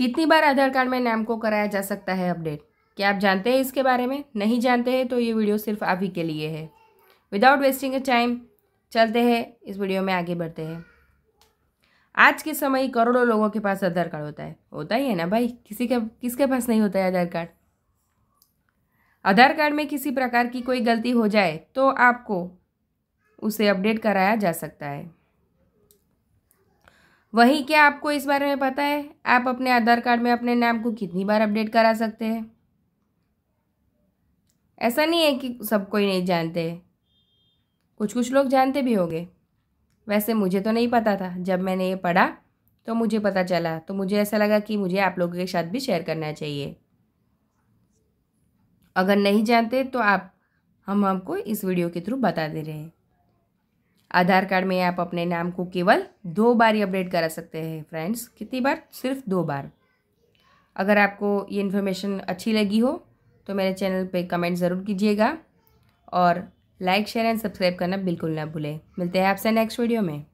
कितनी बार आधार कार्ड में नाम को कराया जा सकता है अपडेट क्या आप जानते हैं इसके बारे में नहीं जानते हैं तो ये वीडियो सिर्फ आप ही के लिए है विदाउट वेस्टिंग टाइम चलते हैं इस वीडियो में आगे बढ़ते हैं आज के समय करोड़ों लोगों के पास आधार कार्ड होता है होता ही है ना भाई किसी के किसके पास नहीं होता है आधार कार्ड आधार कार्ड में किसी प्रकार की कोई गलती हो जाए तो आपको उसे अपडेट कराया जा सकता है वहीं क्या आपको इस बारे में पता है आप अपने आधार कार्ड में अपने नाम को कितनी बार अपडेट करा सकते हैं ऐसा नहीं है कि सब कोई नहीं जानते कुछ कुछ लोग जानते भी होंगे वैसे मुझे तो नहीं पता था जब मैंने ये पढ़ा तो मुझे पता चला तो मुझे ऐसा लगा कि मुझे आप लोगों के साथ भी शेयर करना चाहिए अगर नहीं जानते तो आप हम आपको इस वीडियो के थ्रू बता दे रहे हैं आधार कार्ड में आप अपने नाम को केवल दो बार ही अपडेट करा सकते हैं फ्रेंड्स कितनी बार सिर्फ दो बार अगर आपको ये इन्फॉर्मेशन अच्छी लगी हो तो मेरे चैनल पे कमेंट ज़रूर कीजिएगा और लाइक शेयर एंड सब्सक्राइब करना बिल्कुल ना भूलें मिलते हैं आपसे नेक्स्ट वीडियो में